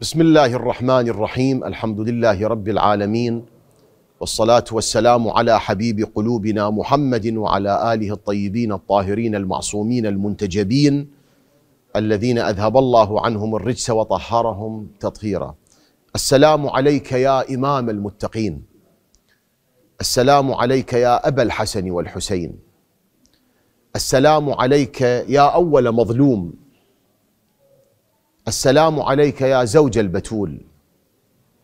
بسم الله الرحمن الرحيم الحمد لله رب العالمين والصلاة والسلام على حبيب قلوبنا محمد وعلى آله الطيبين الطاهرين المعصومين المنتجبين الذين أذهب الله عنهم الرجس وطهرهم تطهيرا السلام عليك يا إمام المتقين السلام عليك يا أبا الحسن والحسين السلام عليك يا أول مظلوم السلام عليك يا زوج البتول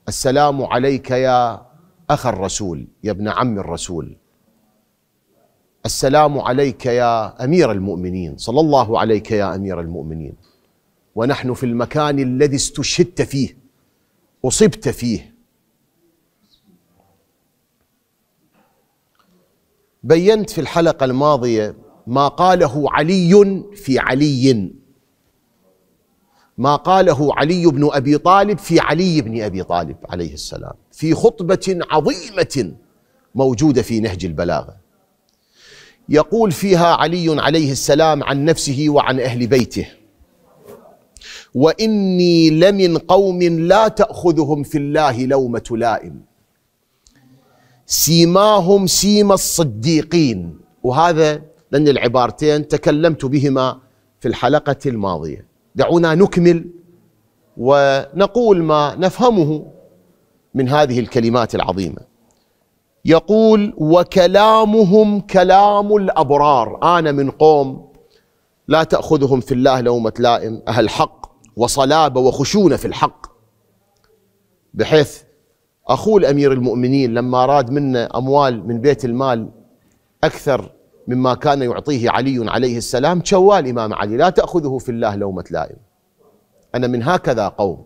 السلام عليك يا اخ الرسول يا ابن عم الرسول السلام عليك يا امير المؤمنين صلى الله عليك يا امير المؤمنين ونحن في المكان الذي استشهدت فيه اصبت فيه بينت في الحلقه الماضيه ما قاله علي في علي ما قاله علي بن ابي طالب في علي بن ابي طالب عليه السلام في خطبه عظيمه موجوده في نهج البلاغه يقول فيها علي عليه السلام عن نفسه وعن اهل بيته واني لمن قوم لا تاخذهم في الله لومه لائم سيماهم سيما الصديقين وهذا لان العبارتين تكلمت بهما في الحلقه الماضيه دعونا نكمل ونقول ما نفهمه من هذه الكلمات العظيمه يقول وكلامهم كلام الابرار انا من قوم لا تاخذهم في الله لومه لائم اهل حق وصلابه وخشونه في الحق بحيث اخوه الامير المؤمنين لما اراد منه اموال من بيت المال اكثر مما كان يعطيه علي عليه السلام شوال الإمام علي لا تأخذه في الله لومة لائم أنا من هكذا قوم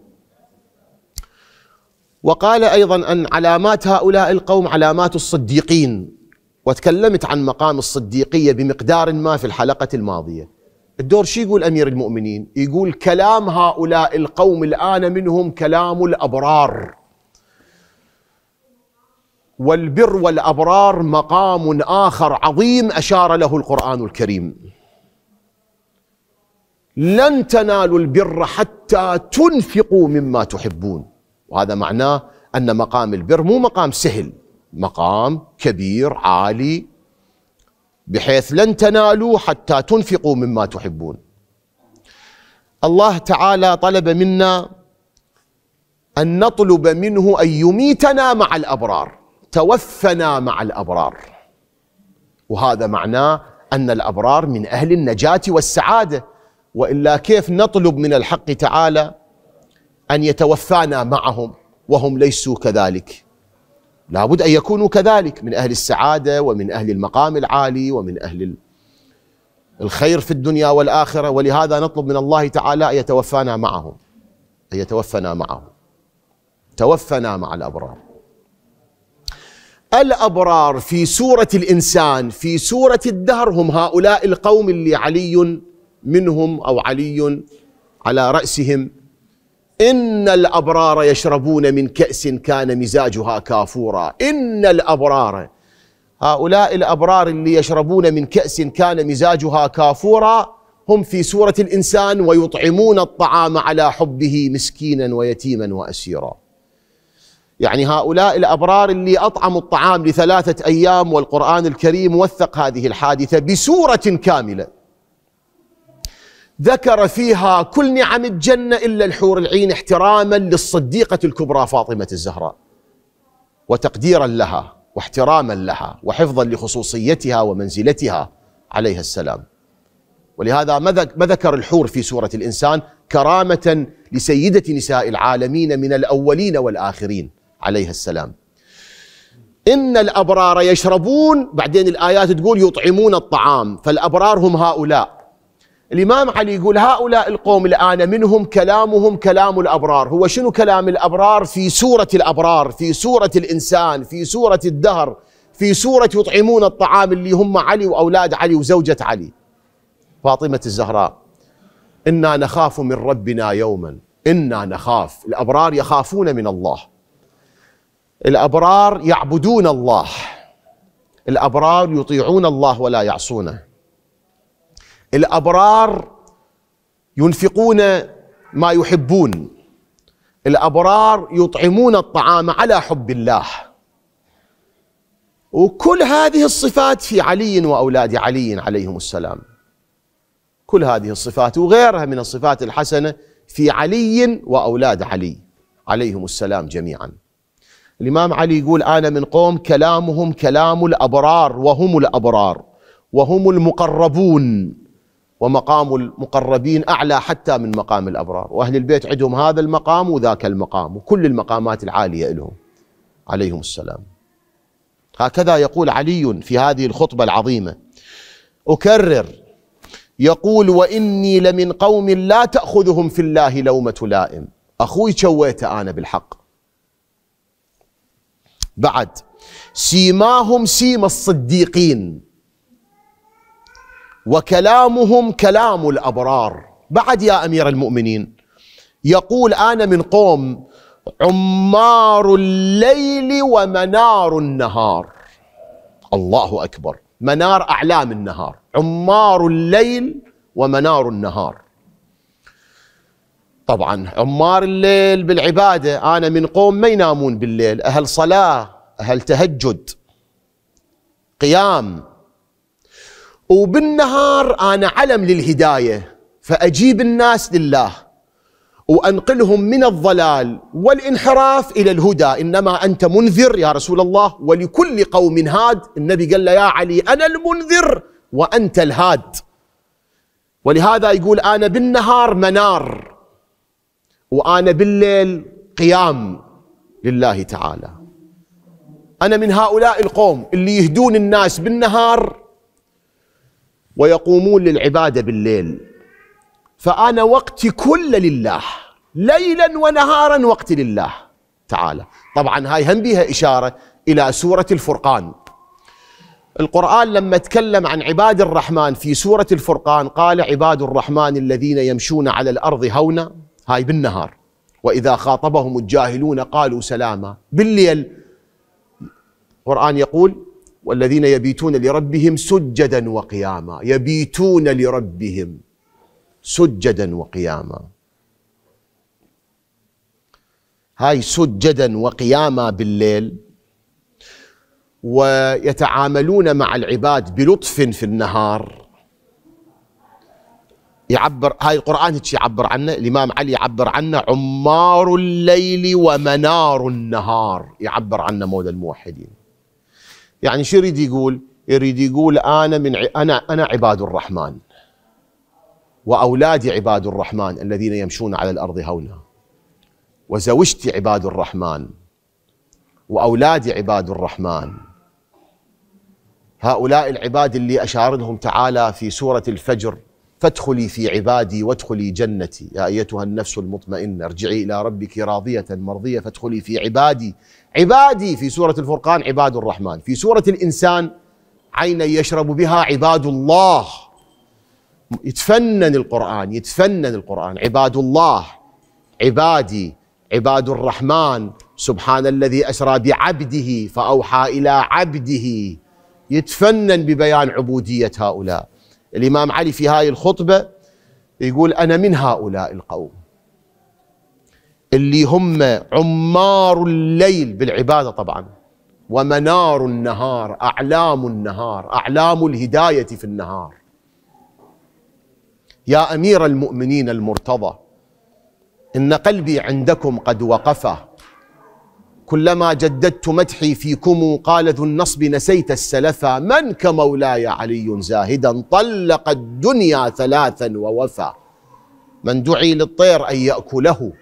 وقال أيضا أن علامات هؤلاء القوم علامات الصديقين وتكلمت عن مقام الصديقية بمقدار ما في الحلقة الماضية الدور شي يقول أمير المؤمنين يقول كلام هؤلاء القوم الآن منهم كلام الأبرار والبر والابرار مقام اخر عظيم اشار له القران الكريم لن تنالوا البر حتى تنفقوا مما تحبون وهذا معناه ان مقام البر مو مقام سهل مقام كبير عالي بحيث لن تنالوا حتى تنفقوا مما تحبون الله تعالى طلب منا ان نطلب منه ان يميتنا مع الابرار توفنا مع الابرار وهذا معناه ان الابرار من اهل النجاه والسعاده والا كيف نطلب من الحق تعالى ان يتوفانا معهم وهم ليسوا كذلك لابد ان يكونوا كذلك من اهل السعاده ومن اهل المقام العالي ومن اهل الخير في الدنيا والاخره ولهذا نطلب من الله تعالى ان يتوفانا معهم ان يتوفنا معهم توفنا مع الابرار الأبرار في سورة الإنسان في سورة الدهر هم هؤلاء القوم اللي علي منهم أو علي على رأسهم إن الأبرار يشربون من كأس كان مزاجها كافورا إن الأبرار هؤلاء الأبرار اللي يشربون من كأس كان مزاجها كافورا هم في سورة الإنسان ويطعمون الطعام على حبه مسكينا ويتيما وأسيرا يعني هؤلاء الأبرار اللي أطعموا الطعام لثلاثة أيام والقرآن الكريم وثق هذه الحادثة بسورة كاملة ذكر فيها كل نعم الجنة إلا الحور العين احتراما للصديقة الكبرى فاطمة الزهراء وتقديرا لها واحتراما لها وحفظا لخصوصيتها ومنزلتها عليها السلام ولهذا ما ذكر الحور في سورة الإنسان كرامة لسيدة نساء العالمين من الأولين والآخرين عليه السلام إن الأبرار يشربون بعدين الآيات تقول يطعمون الطعام فالأبرار هم هؤلاء الإمام علي يقول هؤلاء القوم الآن منهم كلامهم كلام الأبرار هو شنو كلام الأبرار في سورة الأبرار في سورة الإنسان في سورة الدهر في سورة يطعمون الطعام اللي هم علي وأولاد علي وزوجة علي فاطمة الزهراء إنا نخاف من ربنا يوما إنا نخاف الأبرار يخافون من الله الابرار يعبدون الله الابرار يطيعون الله ولا يعصونه الابرار ينفقون ما يحبون الابرار يطعمون الطعام على حب الله وكل هذه الصفات في علي واولاد علي عليهم السلام كل هذه الصفات وغيرها من الصفات الحسنه في علي واولاد علي عليهم السلام جميعا الإمام علي يقول أنا من قوم كلامهم كلام الأبرار وهم الأبرار وهم المقربون ومقام المقربين أعلى حتى من مقام الأبرار وأهل البيت عندهم هذا المقام وذاك المقام وكل المقامات العالية لهم عليهم السلام هكذا يقول علي في هذه الخطبة العظيمة أكرر يقول وإني لمن قوم لا تأخذهم في الله لومة لائم أخوي شويته أنا بالحق بعد سيماهم سيم الصديقين وكلامهم كلام الابرار بعد يا امير المؤمنين يقول انا من قوم عمار الليل ومنار النهار الله اكبر منار اعلام النهار عمار الليل ومنار النهار طبعا عمار الليل بالعبادة أنا من قوم ما ينامون بالليل أهل صلاة أهل تهجد قيام وبالنهار أنا علم للهداية فأجيب الناس لله وأنقلهم من الضلال والانحراف إلى الهدى إنما أنت منذر يا رسول الله ولكل قوم هاد النبي قال له يا علي أنا المنذر وأنت الهاد ولهذا يقول أنا بالنهار منار وأنا بالليل قيام لله تعالى أنا من هؤلاء القوم اللي يهدون الناس بالنهار ويقومون للعبادة بالليل فأنا وقتي كله لله ليلا ونهارا وقتي لله تعالى طبعا هاي هم بيها إشارة إلى سورة الفرقان القرآن لما تكلم عن عباد الرحمن في سورة الفرقان قال عباد الرحمن الذين يمشون على الأرض هونا هاي بالنهار وإذا خاطبهم الجاهلون قالوا سلاما بالليل القرآن يقول والذين يبيتون لربهم سجدا وقياما يبيتون لربهم سجدا وقياما هاي سجدا وقياما بالليل ويتعاملون مع العباد بلطف في النهار يعبر هاي القرآن هيك يعبر عنه الإمام علي يعبر عنه عمار الليل ومنار النهار يعبر عنه مولى الموحدين يعني شو يريد يقول يريد يقول أنا من ع... أنا أنا عباد الرحمن وأولادي عباد الرحمن الذين يمشون على الأرض هونا وزوجتي عباد الرحمن وأولادي عباد الرحمن هؤلاء العباد اللي أشار لهم تعالى في سورة الفجر فادخلي في عبادي وادخلي جنتي يا أيتها النفس المطمئنة ارجعي إلى ربك راضية مرضية فادخلي في عبادي عبادي في سورة الفرقان عباد الرحمن في سورة الإنسان عينا يشرب بها عباد الله يتفنن القرآن يتفنن القرآن عباد الله عبادي عباد الرحمن سبحان الذي أسرى بعبده فأوحى إلى عبده يتفنن ببيان عبودية هؤلاء الإمام علي في هاي الخطبة يقول أنا من هؤلاء القوم اللي هم عمار الليل بالعبادة طبعا ومنار النهار أعلام النهار أعلام الهداية في النهار يا أمير المؤمنين المرتضى إن قلبي عندكم قد وقفه كلما جددت مدحي فيكم قال ذو النصب نسيت السلفا من كمولاي علي زاهدا طلق الدنيا ثلاثا ووفى من دعي للطير أن يأكله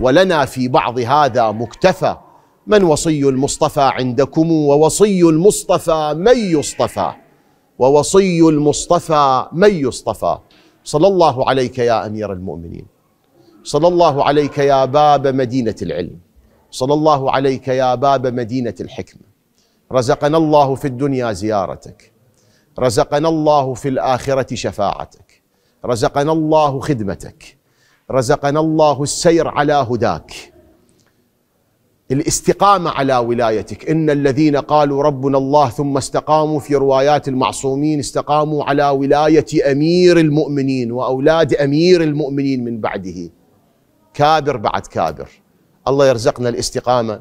ولنا في بعض هذا مكتفى من وصي المصطفى عندكم ووصي المصطفى من يصطفى ووصي المصطفى من يصطفى صلى الله عليك يا أمير المؤمنين صلى الله عليك يا باب مدينة العلم صلى الله عليك يا باب مدينة الحكمة رزقنا الله في الدنيا زيارتك رزقنا الله في الآخرة شفاعتك رزقنا الله خدمتك رزقنا الله السير على هداك الاستقامة على ولايتك إن الذين قالوا ربنا الله ثم استقاموا في روايات المعصومين استقاموا على ولاية أمير المؤمنين وأولاد أمير المؤمنين من بعده كابر بعد كابر الله يرزقنا الاستقامه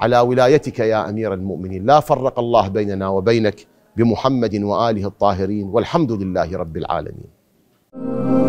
على ولايتك يا امير المؤمنين لا فرق الله بيننا وبينك بمحمد واله الطاهرين والحمد لله رب العالمين